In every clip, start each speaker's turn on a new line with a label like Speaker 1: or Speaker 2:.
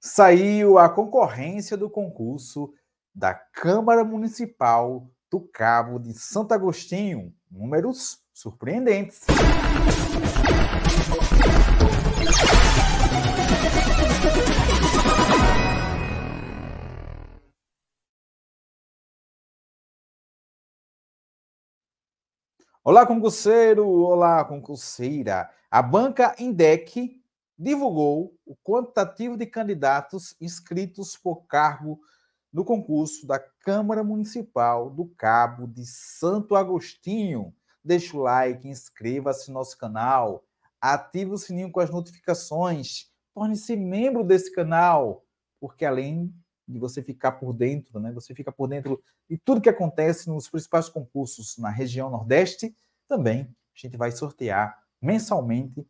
Speaker 1: saiu a concorrência do concurso da Câmara Municipal do Cabo de Santo Agostinho. Números surpreendentes. Olá, concurseiro! Olá, concurseira! A banca INDEC divulgou o quantitativo de candidatos inscritos por cargo no concurso da Câmara Municipal do Cabo de Santo Agostinho. Deixe o like, inscreva-se no nosso canal, ative o sininho com as notificações, torne-se membro desse canal, porque além de você ficar por dentro, né, você fica por dentro de tudo que acontece nos principais concursos na região Nordeste, também a gente vai sortear mensalmente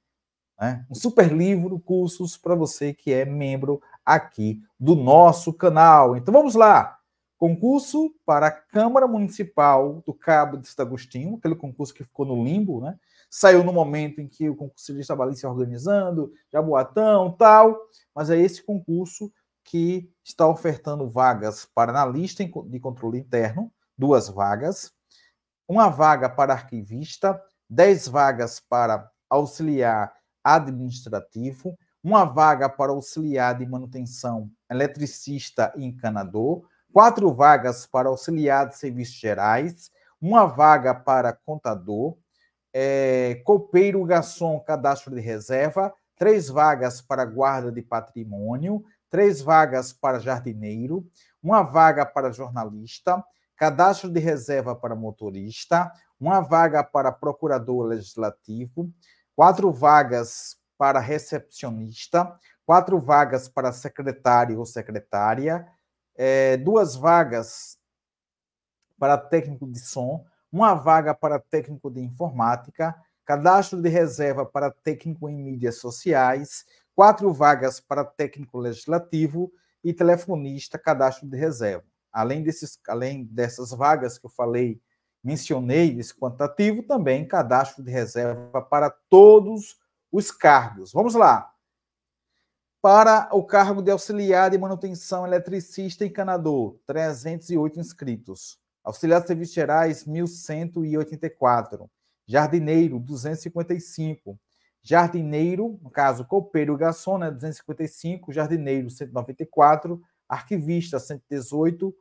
Speaker 1: né? Um super livro, cursos para você que é membro aqui do nosso canal. Então vamos lá! Concurso para a Câmara Municipal do Cabo de Santo Agostinho, aquele concurso que ficou no limbo, né? Saiu no momento em que o concurso estava ali se organizando, Jaboatão, tal, mas é esse concurso que está ofertando vagas para analista de controle interno, duas vagas, uma vaga para arquivista, dez vagas para auxiliar administrativo, uma vaga para auxiliar de manutenção, eletricista e encanador, quatro vagas para auxiliar de serviços gerais, uma vaga para contador, é, copeiro, garçom, cadastro de reserva, três vagas para guarda de patrimônio, três vagas para jardineiro, uma vaga para jornalista, cadastro de reserva para motorista, uma vaga para procurador legislativo, quatro vagas para recepcionista, quatro vagas para secretário ou secretária, é, duas vagas para técnico de som, uma vaga para técnico de informática, cadastro de reserva para técnico em mídias sociais, quatro vagas para técnico legislativo e telefonista cadastro de reserva. Além, desses, além dessas vagas que eu falei mencionei esse quantitativo, também cadastro de reserva para todos os cargos. Vamos lá. Para o cargo de auxiliar de manutenção eletricista e Canador, 308 inscritos. Auxiliar de serviços gerais, 1.184. Jardineiro, 255. Jardineiro, no caso, copeiro e garçom, né, 255. Jardineiro, 194. Arquivista, 118.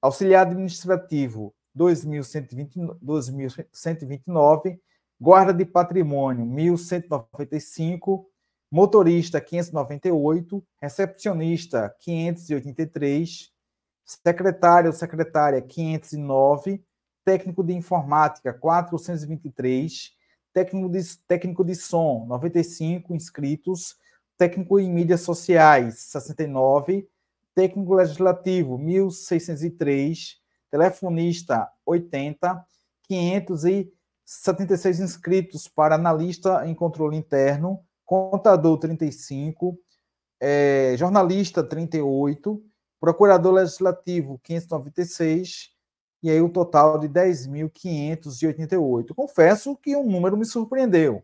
Speaker 1: Auxiliar administrativo, 2.129, guarda de patrimônio 1.195, motorista 598, recepcionista 583, secretário ou secretária 509, técnico de informática 423, técnico de, técnico de som 95 inscritos, técnico em mídias sociais 69, técnico legislativo 1603, telefonista 80, 576 inscritos para analista em controle interno, contador 35, é, jornalista 38, procurador legislativo 596, e aí o um total de 10.588. Confesso que um número me surpreendeu.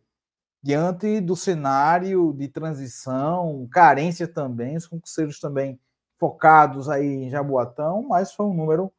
Speaker 1: Diante do cenário de transição, carência também, os concurseiros também focados aí em Jaboatão, mas foi um número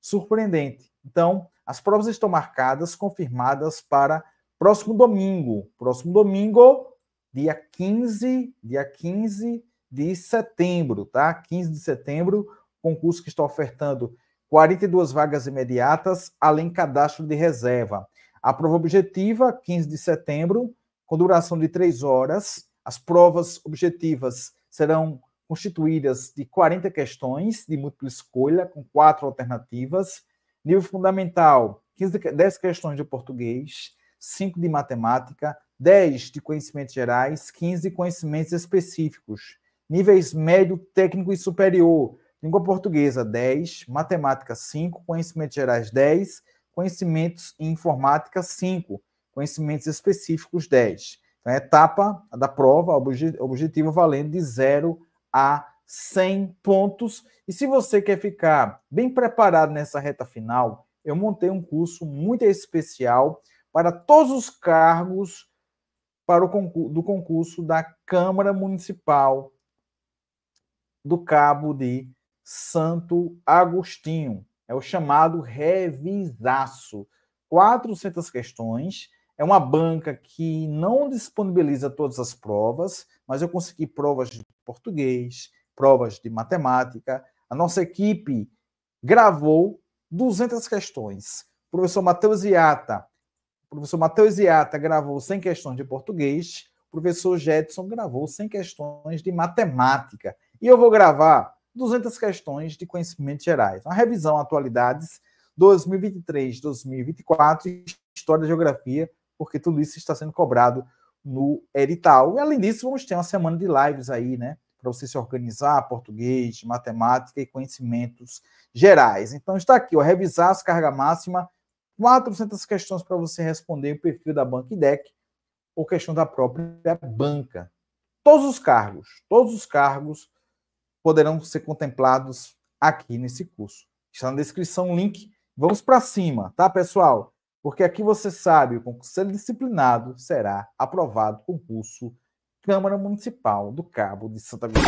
Speaker 1: surpreendente. Então, as provas estão marcadas, confirmadas para próximo domingo. Próximo domingo, dia 15, dia 15 de setembro, tá? 15 de setembro, concurso que está ofertando 42 vagas imediatas, além cadastro de reserva. A prova objetiva, 15 de setembro, com duração de 3 horas. As provas objetivas serão constituídas de 40 questões de múltipla escolha, com quatro alternativas. Nível fundamental, 15, 10 questões de português, 5 de matemática, 10 de conhecimentos gerais, 15 conhecimentos específicos. Níveis médio, técnico e superior, língua portuguesa 10, matemática 5, conhecimentos gerais 10, conhecimentos em informática 5, conhecimentos específicos 10. Então, a é etapa da prova, objetivo valendo de 0 a 100 pontos. E se você quer ficar bem preparado nessa reta final, eu montei um curso muito especial para todos os cargos para o concurso, do concurso da Câmara Municipal do Cabo de Santo Agostinho. É o chamado revisaço. 400 questões é uma banca que não disponibiliza todas as provas, mas eu consegui provas de português, provas de matemática. A nossa equipe gravou 200 questões. O professor Matheus Iata, professor Matheus Iata gravou 100 questões de português, o professor Jetson gravou 100 questões de matemática. E eu vou gravar 200 questões de conhecimentos gerais. Uma revisão atualidades 2023-2024 História e Geografia porque tudo isso está sendo cobrado no edital. E, além disso, vamos ter uma semana de lives aí, né? Para você se organizar, português, matemática e conhecimentos gerais. Então, está aqui, ó, revisar as carga máxima, 400 questões para você responder o perfil da banca IDEC ou questão da própria banca. Todos os cargos, todos os cargos poderão ser contemplados aqui nesse curso. Está na descrição o link. Vamos para cima, tá, pessoal? Porque aqui você sabe, o conselho é disciplinado será aprovado concurso Câmara Municipal do Cabo de Santa Catarina.